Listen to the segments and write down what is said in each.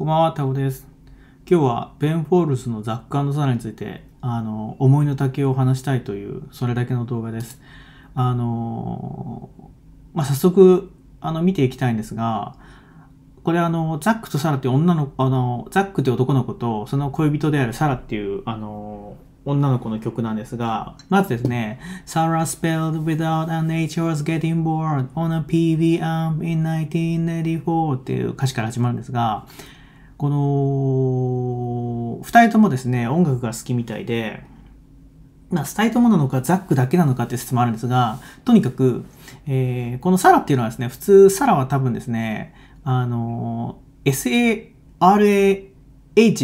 こんばんは、タコです。今日はベン・フォールスのザックサラについて、あの、思いの丈を話したいという、それだけの動画です。あの、まあ、早速、あの、見ていきたいんですが、これあの、ザックとサラっていう女の子、あの、ザックって男の子と、その恋人であるサラっていう、あの、女の子の曲なんですが、まずですね、Sarah spelled without a nature's getting bored on a PV amp in 1984っていう歌詞から始まるんですが、この、二人ともですね、音楽が好きみたいで、まあ、スタイトもなのか、ザックだけなのかって説もあるんですが、とにかく、えー、このサラっていうのはですね、普通、サラは多分ですね、あのー、SARAH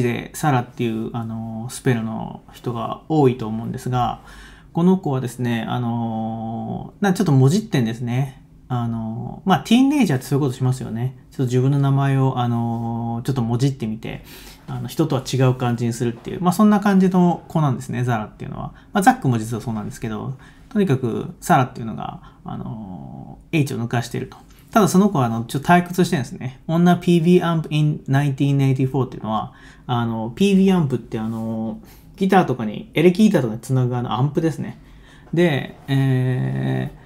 でサラっていう、あのー、スペルの人が多いと思うんですが、この子はですね、あのー、なちょっともじってんですね。あの、まあ、ティーンネイジャーってそういうことしますよね。ちょっと自分の名前を、あの、ちょっともじってみて、あの、人とは違う感じにするっていう、まあ、そんな感じの子なんですね、ザラっていうのは。まあ、ザックも実はそうなんですけど、とにかく、サラっていうのが、あの、H を抜かしてると。ただその子は、あの、ちょっと退屈してるんですね。女 PV アンプ in 1984っていうのは、あの、PV アンプってあの、ギターとかに、エレキギターとかに繋ぐあのアンプですね。で、えー、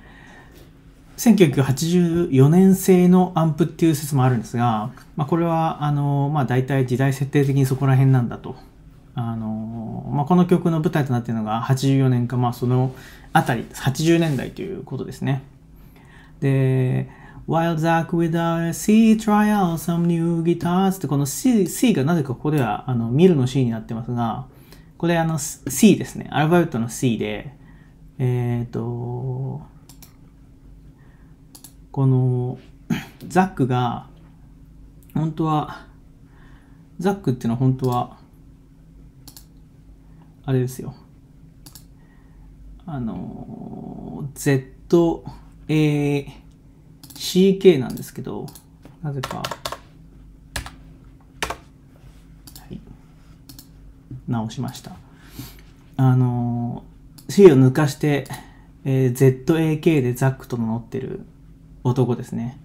1984年製のアンプっていう説もあるんですが、まあ、これはあの、まあ、大体時代設定的にそこら辺なんだと。あのまあ、この曲の舞台となっているのが84年か、まあ、その辺り80年代ということですね。で Wild Zack with a C try out some new guitars ってこの C, C がなぜかここではあのミルの C になってますがこれあの C ですねアルファベットの C でえっ、ー、とこのザックが本当はザックっていうのは本当はあれですよあの ZACK なんですけどなぜか、はい、直しましたあの C を抜かして、えー、ZAK でザックと名乗ってる男ですね。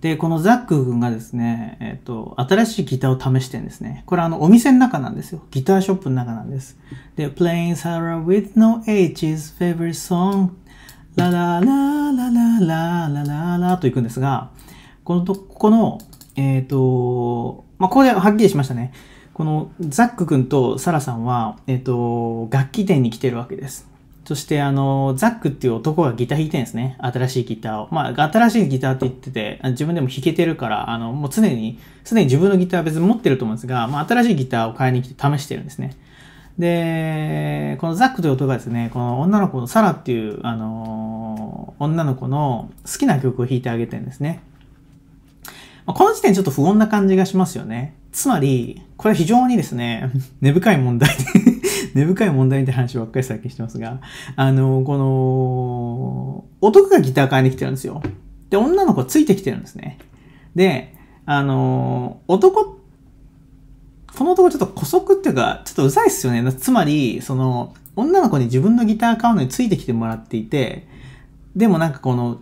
で、このザック君がですね、えっ、と、新しいギターを試してんですね。これあの、お店の中なんですよ。ギターショップの中なんです。で、Playing Sarah with no H's favorite song ララララララララと行くんですが、このと、この、えっ、ー、と、まあ、ここではっきりしましたね。このザック君とサラさんは、えっ、ー、と、楽器店に来てるわけです。そしてあの、ザックっていう男がギター弾いてるんですね。新しいギターを。まあ、新しいギターって言ってて、自分でも弾けてるから、あの、もう常に、常に自分のギターは別に持ってると思うんですが、まあ、新しいギターを買いに来て試してるんですね。で、このザックという男がですね、この女の子のサラっていう、あの、女の子の好きな曲を弾いてあげてるんですね。まあ、この時点ちょっと不穏な感じがしますよね。つまり、これは非常にですね、根深い問題で根深い問題みたいな話ばっかり最近してますが、あの、この、男がギター買いに来てるんですよ。で、女の子ついてきてるんですね。で、あの、男、この男ちょっと古速っていうか、ちょっとうざいっすよね。つまり、その、女の子に自分のギター買うのについてきてもらっていて、でもなんかこの、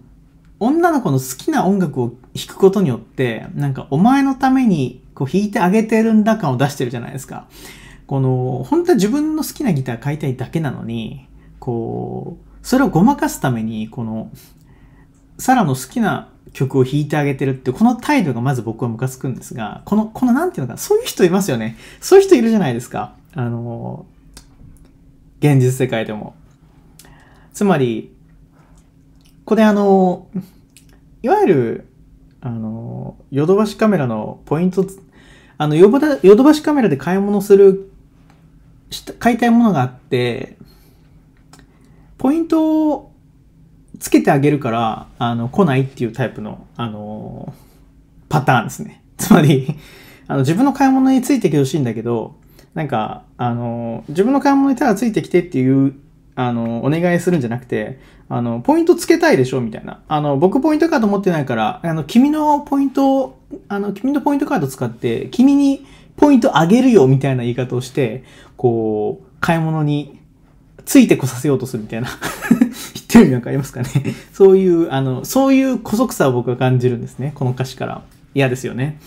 女の子の好きな音楽を弾くことによって、なんかお前のためにこう弾いてあげてるんだ感を出してるじゃないですか。この、本当は自分の好きなギター買いたいだけなのに、こう、それをごまかすために、この、サラの好きな曲を弾いてあげてるって、この態度がまず僕はムカつくんですが、この、このなんていうのか、そういう人いますよね。そういう人いるじゃないですか。あの、現実世界でも。つまり、これあの、いわゆる、あの、ヨドバシカメラのポイント、あの、ヨドバシカメラで買い物する買いたいものがあって、ポイントをつけてあげるから、あの、来ないっていうタイプの、あのパターンですね。つまりあの、自分の買い物についてきてほしいんだけど、なんか、あの自分の買い物にただついてきてっていうあの、お願いするんじゃなくて、あの、ポイントつけたいでしょみたいな。あの、僕ポイントカード持ってないから、あの、君のポイントを、あの、君のポイントカード使って、君にポイントあげるよみたいな言い方をして、こう、買い物についてこさせようとするみたいな 言ってる意味わかりますかねそういう、あの、そういう古速さを僕は感じるんですね。この歌詞から。嫌ですよね。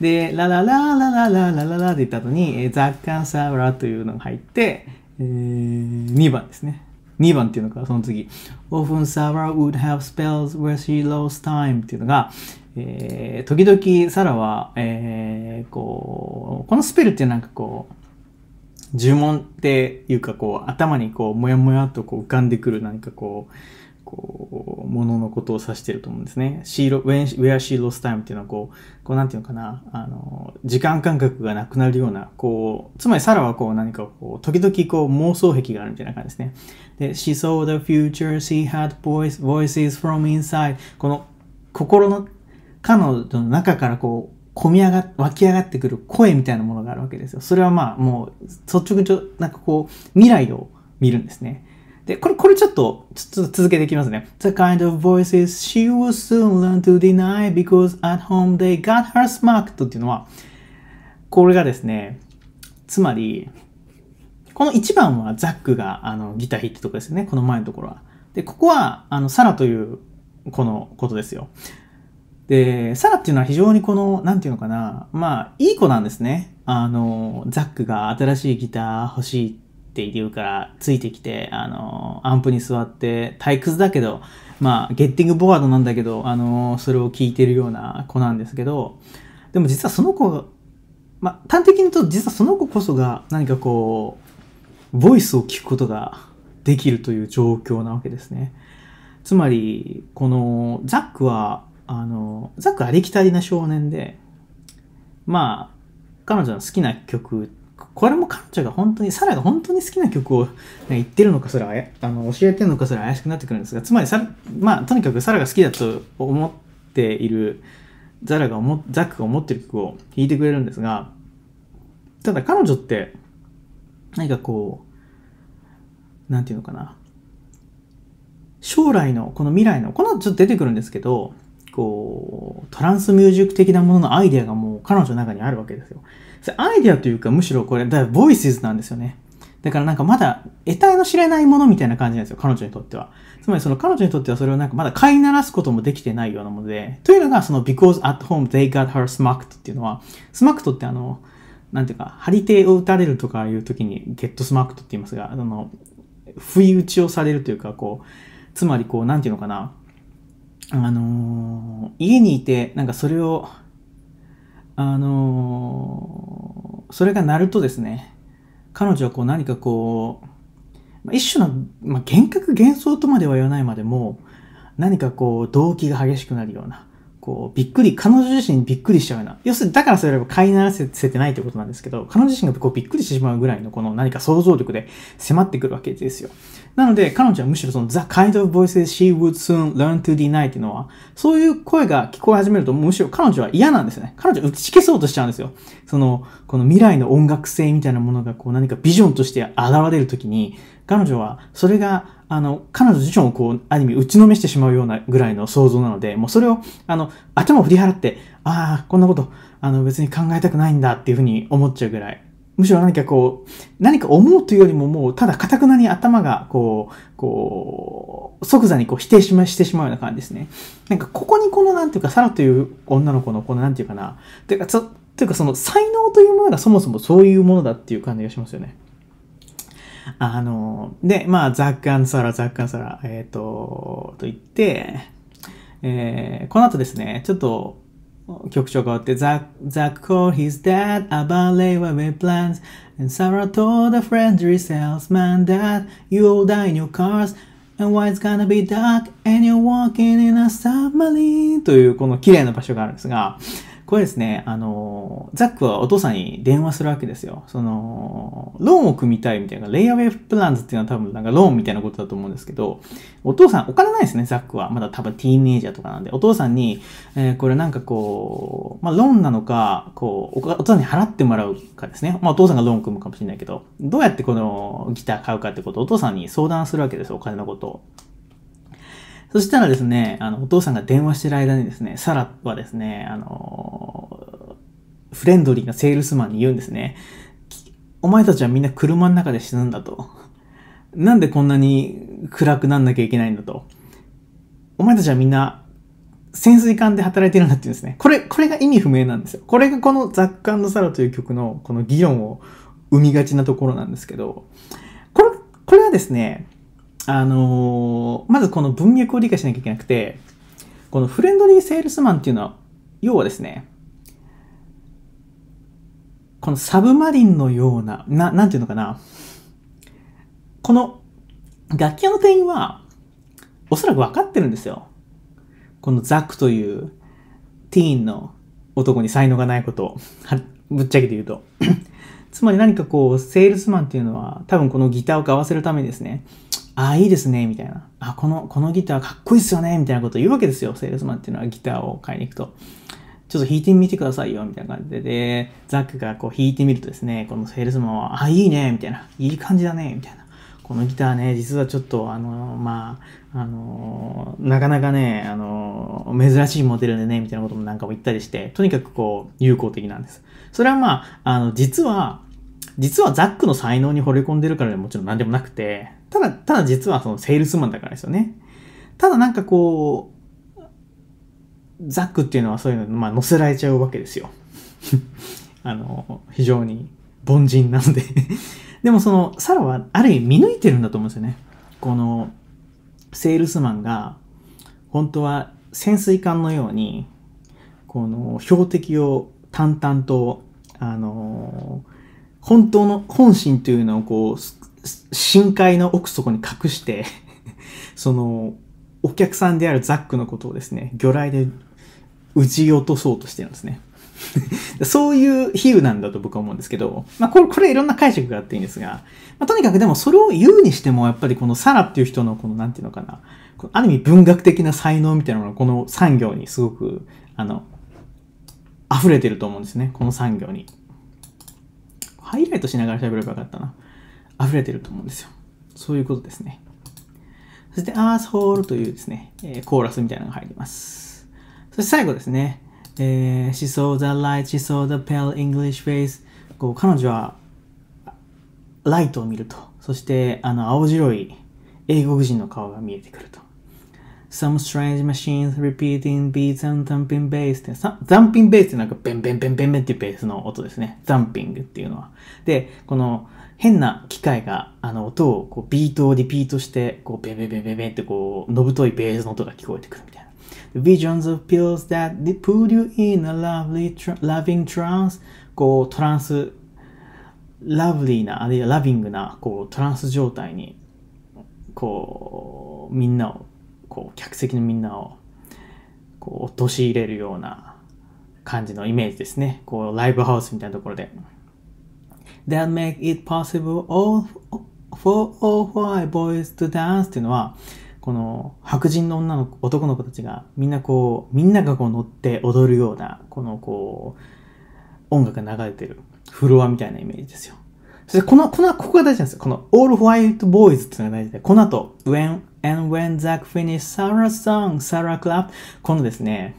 で、ラララララララララって言った後に、えー、ザッカンサーラというのが入って、えー、2番ですね。2番っていうのか、その次。Often Sarah would have spells where she lost time っていうのが、えー、時々サラは、えー、こう、このスペルってなんかこう、呪文っていうかこう、頭にこう、もやもやっとこう浮かんでくる何かこう、こう、もののことを指してると思うんですね。シーロ、where she lost time っていうのはこう、こうなんていうのかな、あの、時間感覚がなくなるような、こう、つまりサラはこう何かこう、時々こう妄想癖があるみたいな感じですね。で、she saw the future, she had voices from inside この心の彼女の中からこう、込み上が、湧き上がってくる声みたいなものがあるわけですよ。それはまあ、もう、率直に、なんかこう、未来を見るんですね。で、これ、これちょっと、ちょっと続けていきますね。The kind of voices she will soon learn to deny because at home they got her smacked っていうのは、これがですね、つまり、この一番はザックがあのギター弾いてとこですよね。この前のところは。で、ここは、あの、サラという、このことですよ。で、サラっていうのは非常にこの、なんていうのかな、まあ、いい子なんですね。あの、ザックが新しいギター欲しいって言うから、ついてきて、あの、アンプに座って、退屈だけど、まあ、ゲッティングボワードなんだけど、あの、それを聞いてるような子なんですけど、でも実はその子、まあ、端的に言うと、実はその子こそが何かこう、ボイスを聞くことができるという状況なわけですね。つまり、この、ザックは、あの、ザックありきたりな少年で、まあ、彼女の好きな曲、これも彼女が本当に、サラが本当に好きな曲を、ね、言ってるのかすら、あの教えてるのかすら怪しくなってくるんですが、つまりサ、まあ、とにかくサラが好きだと思っている、ザラが思、ザックが思ってる曲を弾いてくれるんですが、ただ彼女って、何かこう、なんていうのかな。将来の、この未来の、このちょっと出てくるんですけど、こう、トランスミュージック的なもののアイデアがもう彼女の中にあるわけですよ。アイデアというか、むしろこれ、だボイスズなんですよね。だからなんかまだ得体の知れないものみたいな感じなんですよ、彼女にとっては。つまりその彼女にとってはそれをなんかまだ飼いならすこともできてないようなもので、というのがその because at home they got her smacked っていうのは、smacked ってあの、なんていうか、張り手を打たれるとかいう時に get smacked って言いますが、あの、不意打ちをされるというか、こう、つまりこう、なんていうのかな、あの家にいて、なんかそれを、あのそれが鳴るとですね、彼女はこう何かこう、一種の、まあ、幻覚幻想とまでは言わないまでも、何かこう動機が激しくなるような、こう、びっくり、彼女自身にびっくりしちゃうような。要するに、だからそれを飼いならせてないってことなんですけど、彼女自身がこうびっくりしてしまうぐらいのこの何か想像力で迫ってくるわけですよ。なので、彼女はむしろその The kind of voices she would soon learn to deny っていうのは、そういう声が聞こえ始めると、むしろ彼女は嫌なんですね。彼女打ち消そうとしちゃうんですよ。その、この未来の音楽性みたいなものがこう何かビジョンとして現れるときに、彼女はそれがあの、彼女自身をこう、アニメ打ちのめしてしまうようなぐらいの想像なので、もうそれを、あの、頭を振り払って、ああ、こんなこと、あの、別に考えたくないんだっていうふうに思っちゃうぐらい、むしろ何かこう、何か思うというよりももう、ただかたくなに頭がこう、こう、即座にこう否定しましてしまうような感じですね。なんかここにこのなんていうか、サラという女の子のこのなんていうかな、ていうか、というかその才能というものがそもそもそういうものだっていう感じがしますよね。あの、で、まあ、ザッカンサラ、ザッカンサラ、えっ、ー、と、と言って、えー、この後ですね、ちょっと、曲調があって、ザッ、ザッコー、his dad, about labor with plans, and Sarah told the friendly salesman that you'll die in your cars, and why it's gonna be dark, and you're walking in a submarine というこの綺麗な場所があるんですが、これですね、あの、ザックはお父さんに電話するわけですよ。その、ローンを組みたいみたいな、レイアウェイプランズっていうのは多分なんかローンみたいなことだと思うんですけど、お父さん、お金ないですね、ザックは。まだ多分ティーンエイジャーとかなんで、お父さんに、えー、これなんかこう、まあローンなのか、こうお、お父さんに払ってもらうかですね。まあお父さんがローンを組むかもしれないけど、どうやってこのギター買うかってことをお父さんに相談するわけですよ、お金のことを。そしたらですね、あの、お父さんが電話してる間にですね、サラはですね、あのー、フレンドリーなセールスマンに言うんですね。お前たちはみんな車の中で死ぬんだと。なんでこんなに暗くなんなきゃいけないんだと。お前たちはみんな潜水艦で働いてるんだって言うんですね。これ、これが意味不明なんですよ。これがこの雑感のサラという曲のこの議論を生みがちなところなんですけど、これ、これはですね、あのー、まずこの文脈を理解しなきゃいけなくて、このフレンドリーセールスマンっていうのは、要はですね、このサブマリンのような、な、なんていうのかな。この、楽器屋の店員は、おそらく分かってるんですよ。このザックというティーンの男に才能がないことを、ぶっちゃけて言うと。つまり何かこう、セールスマンっていうのは、多分このギターを買わせるためにですね、ああ、いいですね、みたいな。あ、この、このギターかっこいいっすよね、みたいなこと言うわけですよ。セールスマンっていうのはギターを買いに行くと。ちょっと弾いてみてくださいよ、みたいな感じで。で、ザックがこう弾いてみるとですね、このセールスマンは、あ、いいね、みたいな。いい感じだね、みたいな。このギターね、実はちょっと、あの、まあ、あの、なかなかね、あの、珍しいモデルでね、みたいなこともなんかも言ったりして、とにかくこう、友好的なんです。それはまあ、あの、実は、実はザックの才能に惚れ込んでるからでもちろん何でもなくて、ただ、ただ実はそのセールスマンだからですよね。ただなんかこう、ザックっていうのはそういうの、まあ、載せられちゃうわけですよ。あの、非常に凡人なので でもその、サラはある意味見抜いてるんだと思うんですよね。この、セールスマンが、本当は潜水艦のように、この標的を淡々と、あの本当の本心というのをこう、深海の奥底に隠して その、お客さんであるザックのことをですね、魚雷で撃ち落とそうとしてるんですね。そういう比喩なんだと僕は思うんですけど、まあこれ、これいろんな解釈があっていいんですが、まあ、とにかくでもそれを言うにしても、やっぱりこのサラっていう人のこの、なんていうのかな、ある意味文学的な才能みたいなのがこの産業にすごく、あの、溢れてると思うんですね、この産業に。ハイライトしながら喋ればよかったな。溢れてると思うんですよ。そういうことですね。そして、アースホールというですね、えコーラスみたいなのが入ります。そして最後ですね、えー、She saw the light, she saw the pale English face. こう、彼女は、ライトを見ると。そして、あの、青白い英国人の顔が見えてくると。Some strange machines repeating beats and thumping bass って、thumping bass ってなんかベンベンベンベンベンっていうベースの音ですね。thumping っていうのは。で、この、変な機械が、あの、音を、こう、ビートをリピートして、こう、ベベベベベってこう、のぶといベースの音が聞こえてくるみたいな。Visions of pills that put you in a lovely, loving trance こう、トランス、ラブリーな、あるいはラビングな、こう、トランス状態に、こう、みんなを、こう、客席のみんなを、こう、陥れるような感じのイメージですね。こう、ライブハウスみたいなところで。that make it possible all for all white boys to dance っていうのは、この白人の女の子、男の子たちがみんなこう、みんながこう乗って踊るような、このこう、音楽が流れてるフロアみたいなイメージですよ。そしてこの、この、ここが大事なんですよ。この all white boys っていうのが大事で、この後、when and when Zach finished Sarah's song, Sarah clap このですね、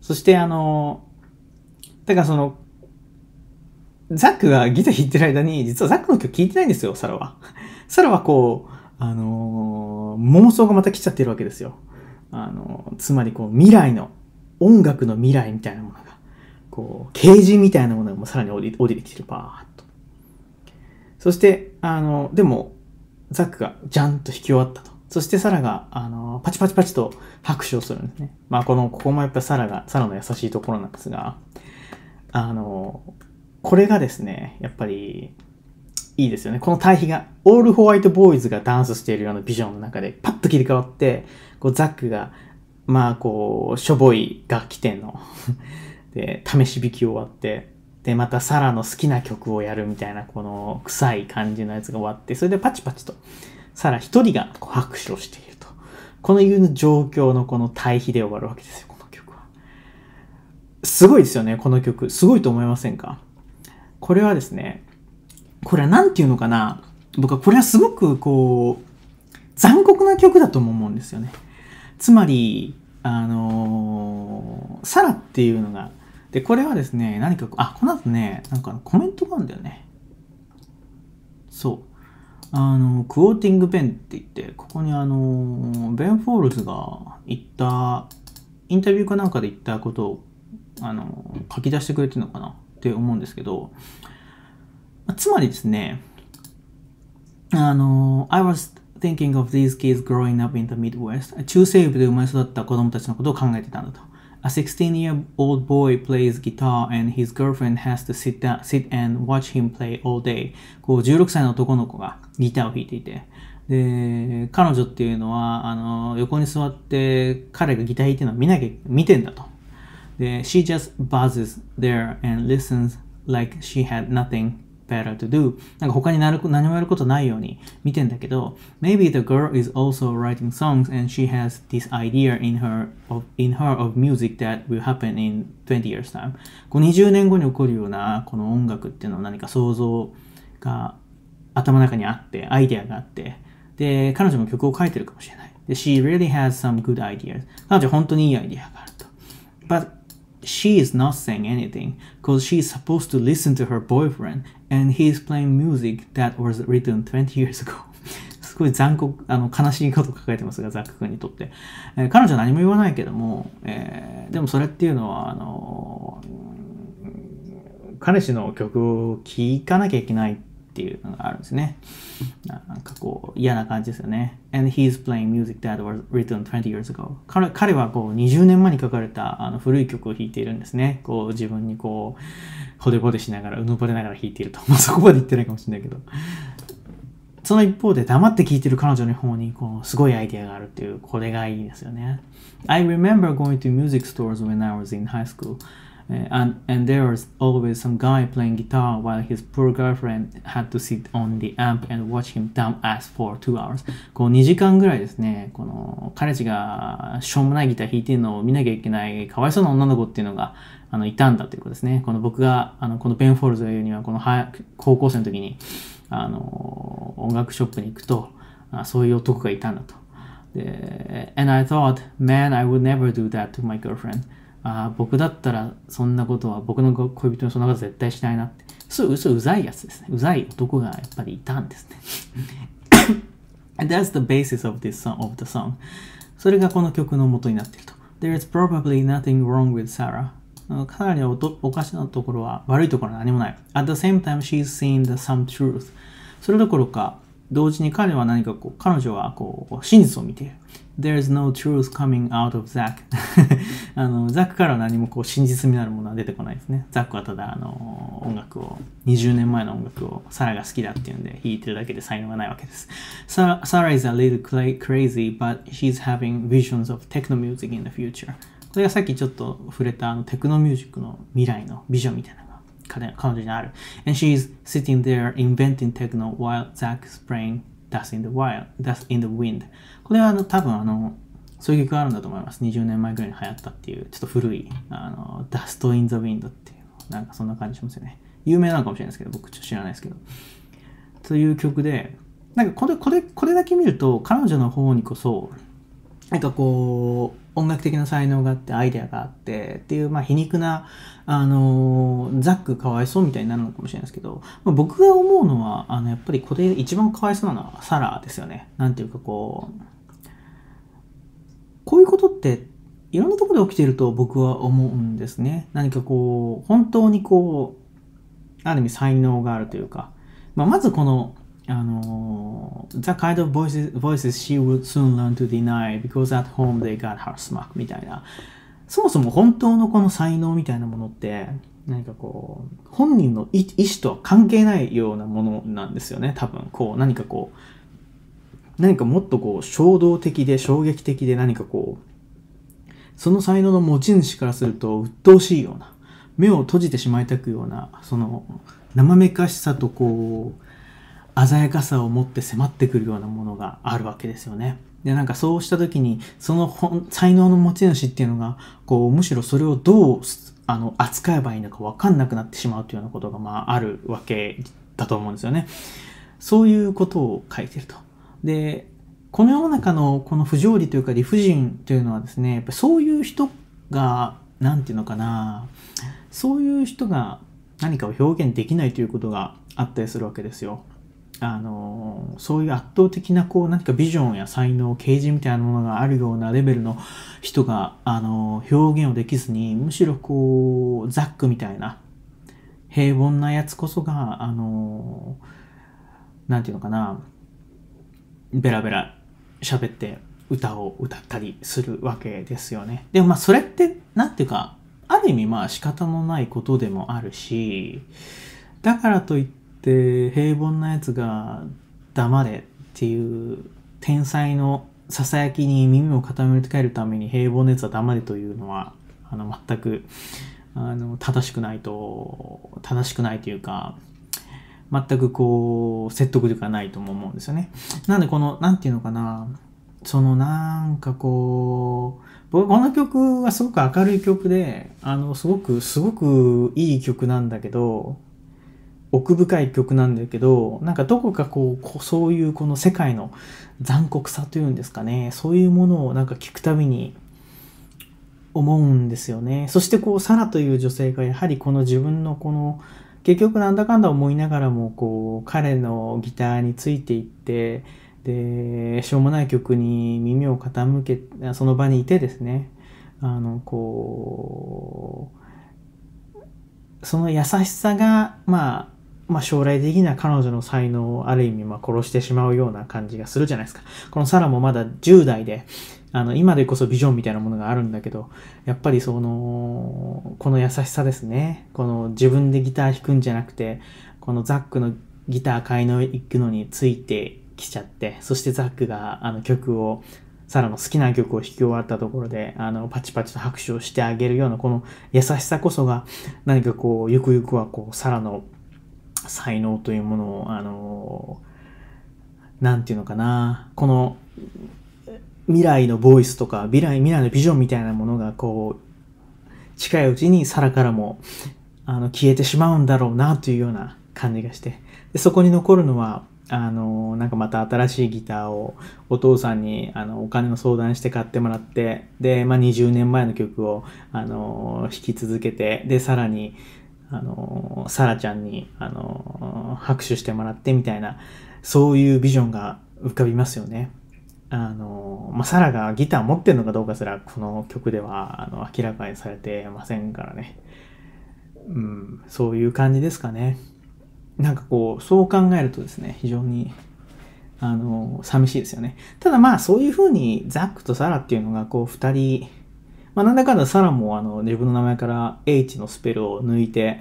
そしてあの、だからその、ザックがギター弾いてる間に、実はザックの曲聴いてないんですよ、サラは。サラはこう、あのー、妄想がまた来ちゃってるわけですよ。あのー、つまりこう、未来の、音楽の未来みたいなものが、こう、ケージみたいなものがもうさらに降り降りてきてる、ばーっと。そして、あのー、でも、ザックがジャンと弾き終わったと。そしてサラが、あの、パチパチパチと拍手をするんですね。まあ、この、ここもやっぱサラが、サラの優しいところなんですが、あの、これがですね、やっぱり、いいですよね。この対比が、オールホワイトボーイズがダンスしているようなビジョンの中で、パッと切り替わって、こう、ザックが、まあ、こう、しょぼい楽器店の で、試し弾き終わって、で、またサラの好きな曲をやるみたいな、この臭い感じのやつが終わって、それでパチパチと、サラ一人がこう拍手をしていると。このいう状況のこの対比で終わるわけですよ、この曲は。すごいですよね、この曲。すごいと思いませんかこれはですね、これは何て言うのかな、僕はこれはすごくこう、残酷な曲だとも思うんですよね。つまり、あのー、サラっていうのが、で、これはですね、何か、あ、この後ね、なんかコメントがあるんだよね。そう。あの、クォーティングペンって言って、ここにあの、ベン・フォールズが言った、インタビューかなんかで言ったことを、あの、書き出してくれてるのかな。って思うんですけど、つまりですね、あの、I was thinking of these kids growing up in the Midwest. 中西部で生まれ育った子供たちのことを考えてたんだと。A 16-year-old boy plays guitar and his girlfriend has to sit, down, sit and watch him play all day. こう16歳の男の子がギターを弾いていて。で、彼女っていうのは、あの、横に座って彼がギター弾いてるのを見なきゃ、見てんだと。で、she just buzzes there and listens like she had nothing better to do. なんか他になる何もやることないように見てんだけど、Maybe the girl is also writing songs and she has this idea in her of, in her of music that will happen in 20 years time. こう20年後に起こるようなこの音楽っていうのは何か想像が頭の中にあって、アイデアがあって、で、彼女も曲を書いてるかもしれない。で、She really has some good ideas. 彼女本当にいいアイデアがあると。But she is not saying anything because she's supposed to listen to her boyfriend and he is playing music that was written 20 years ago すごい残酷、あの、悲しいことを抱えてますが、ザック君にとって。えー、彼女は何も言わないけども、えー、でもそれっていうのは、あのー、彼氏の曲を聴かなきゃいけないっていうのがあるんですね。なんかこう嫌な感じですよね。And he's playing music that was written 20 years ago. 彼彼はこう20年前に書かれたあの古い曲を弾いているんですね。こう自分にこう、ほでぼでしながら、うぬぼれながら弾いていると。まあそこまで言ってないかもしれないけど。その一方で黙って聴いてる彼女の方にこうすごいアイデアがあるっていう、これがいいですよね。I remember going to music stores when I was in high school. and, and there was always some guy playing guitar while his poor girlfriend had to sit on the amp and watch him dumb ass for two hours こう2時間ぐらいですねこの彼氏がしょうもないギター弾いてるのを見なきゃいけないかわいそうな女の子っていうのがあのいたんだということですねこの僕があのこのベン・フォールズが言うにはこの高校生の時にあの音楽ショップに行くとあそういう男がいたんだとで And I thought, man, I would never do that to my girlfriend ああ、僕だったらそんなことは、僕の恋人にそんなこと絶対しないなって。そう、そう、うざいやつですね。うざい男がやっぱりいたんですね。And that's the basis of this song, of the song. それがこの曲の元になっていると。There is probably nothing wrong with Sarah. かなりおおかしなところは、悪いところは何もない。At the same time, she's seen the, some truth. それどころか、同時に彼は何かこう、彼女はこう、真実を見ている。There's no truth coming out of Zack あの、ザックからは何もこう、真実になるものは出てこないですね。ザックはただ、あの、音楽を、20年前の音楽をサラが好きだっていうんで、弾いてるだけで才能がないわけです。サラ r a is a little crazy, but she's having visions of techno music in the future. これがさっきちょっと触れたあのテクノミュージックの未来のビジョンみたいな彼女にある。And she's sitting there inventing techno while Zach's a i n Dust in the, wild, Dust in the Wind. これはあの多分あの、そういう曲があるんだと思います。20年前ぐらいに流行ったっていう、ちょっと古い、あの、Dust in the Wind っていう、なんかそんな感じしますよね。有名なのかもしれないですけど、僕ちょっと知らないですけど。という曲で、なんかこれ、これ、これだけ見ると、彼女の方にこそ、なんかこう、音楽的な才能があってアイデアがあってっていう、まあ、皮肉な、あのー、ザックかわいそうみたいになるのかもしれないですけど、まあ、僕が思うのはあのやっぱりこれ一番かわいそうなのはサラですよね。なんていうかこうこういうことっていろんなところで起きていると僕は思うんですね。何かこう本当にこうある意味才能があるというか、まあ、まずこのあの、the kind of voices, voices she would soon learn to deny because at home they got her smack みたいな。そもそも本当のこの才能みたいなものって、何かこう、本人の意意思とは関係ないようなものなんですよね、多分。こう、何かこう、何かもっとこう、衝動的で衝撃的で何かこう、その才能の持ち主からすると鬱陶しいような、目を閉じてしまいたくような、その、生めかしさとこう、鮮やかさを持って迫ってくるようなものがあるわけですよね。で、なんかそうした時に、その才能の持ち主っていうのが、こう、むしろそれをどう、あの、扱えばいいのかわかんなくなってしまうというようなことが、まあ、あるわけだと思うんですよね。そういうことを書いてると。で、この世の中のこの不条理というか理不尽というのはですね、やっぱそういう人が、なんていうのかな、そういう人が何かを表現できないということがあったりするわけですよ。あのそういう圧倒的なこう何かビジョンや才能啓示みたいなものがあるようなレベルの人が、あの表現をできずにむしろこうザックみたいな平凡なやつこそが、あの何て言うのかなベラベラ喋って歌を歌ったりするわけですよね。でもまあそれって何て言うかある意味まあ仕方のないことでもあるしだからといってで平凡なやつが黙れっていう天才のささやきに耳を傾けるために平凡なやつは黙れというのはあの全くあの正しくないと正しくないというか全くこう説得力がないとも思うんですよね。なんでこの何て言うのかなそのなんかこう僕この曲はすごく明るい曲であのすごくすごくいい曲なんだけど奥深い曲なんだけどなんかどこかこうそういうこの世界の残酷さというんですかねそういうものをなんか聞くたびに思うんですよねそしてこうサラという女性がやはりこの自分のこの結局なんだかんだ思いながらもこう彼のギターについていってでしょうもない曲に耳を傾けその場にいてですねあのこうその優しさがまあまあ、将来的には彼女の才能をある意味ま殺してしまうような感じがするじゃないですか。このサラもまだ10代で、あの、今でこそビジョンみたいなものがあるんだけど、やっぱりその、この優しさですね。この自分でギター弾くんじゃなくて、このザックのギター買いの行くのについてきちゃって、そしてザックがあの曲を、サラの好きな曲を弾き終わったところで、あの、パチパチと拍手をしてあげるような、この優しさこそが、何かこう、ゆくゆくはこう、サラの才能というものを、あのなんていうのかな、この未来のボイスとか、未来、未来のビジョンみたいなものが、こう、近いうちに皿からも、あの、消えてしまうんだろうな、というような感じがして。でそこに残るのは、あの、なんかまた新しいギターをお父さんにあのお金の相談して買ってもらって、で、まあ、20年前の曲をあの弾き続けて、で、さらにあの、サラちゃんに、あの、拍手してもらってみたいな、そういうビジョンが浮かびますよね。あの、まあ、サラがギター持ってるのかどうかすら、この曲では、あの、明らかにされてませんからね。うん、そういう感じですかね。なんかこう、そう考えるとですね、非常に、あの、寂しいですよね。ただまあ、そういうふうに、ザックとサラっていうのが、こう、二人、まあ、なんだかんだサラもあの自分の名前から H のスペルを抜いて、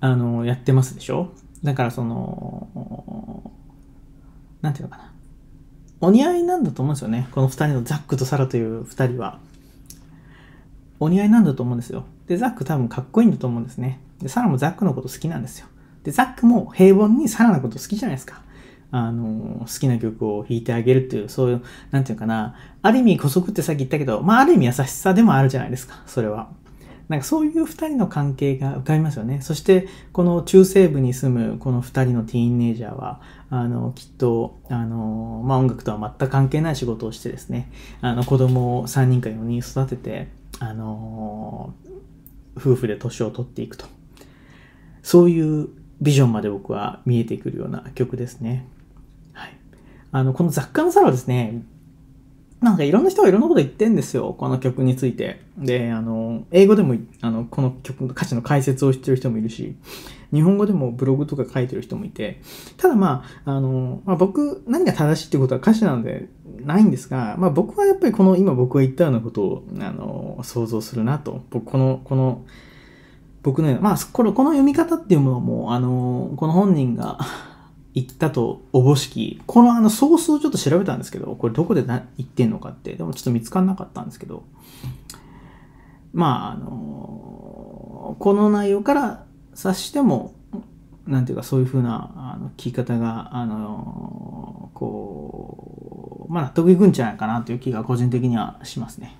あの、やってますでしょだからその、なんていうのかな。お似合いなんだと思うんですよね。この二人のザックとサラという二人は。お似合いなんだと思うんですよ。で、ザック多分かっこいいんだと思うんですね。で、サラもザックのこと好きなんですよ。で、ザックも平凡にサラのこと好きじゃないですか。あの、好きな曲を弾いてあげるっていう、そういう、なんていうかな、ある意味姑息ってさっき言ったけど、まあある意味優しさでもあるじゃないですか、それは。なんかそういう2人の関係が浮かびますよね。そして、この中西部に住むこの2人のティーンネイジャーは、あの、きっと、あの、まあ、音楽とは全く関係ない仕事をしてですね、あの、子供を3人か4人育てて、あの、夫婦で年を取っていくと。そういうビジョンまで僕は見えてくるような曲ですね。あの、この雑貨の猿はですね、なんかいろんな人がいろんなこと言ってんですよ、この曲について。で、あの、英語でも、あの、この曲の歌詞の解説をしてる人もいるし、日本語でもブログとか書いてる人もいて、ただまあ、あの、まあ、僕、何が正しいってことは歌詞なんでないんですが、まあ僕はやっぱりこの今僕が言ったようなことを、あの、想像するなと。僕、この、この、僕の、まあ、この、この読み方っていうものも、あの、この本人が行ったとおぼしき、このあのソースをちょっと調べたんですけど、これどこでな言ってんのかって、でもちょっと見つからなかったんですけど、まあ、あのこの内容から察しても、なんていうかそういうふうなあの聞き方が、あのこう、まあ納得いくんじゃないかなという気が個人的にはしますね。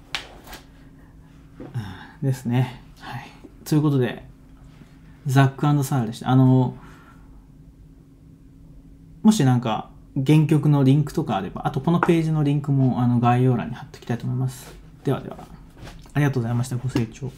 ですね。はい。ということで、ザックサールでした。あのもしなんか原曲のリンクとかあれば、あとこのページのリンクもあの概要欄に貼っておきたいと思います。ではでは、ありがとうございました。ご清聴。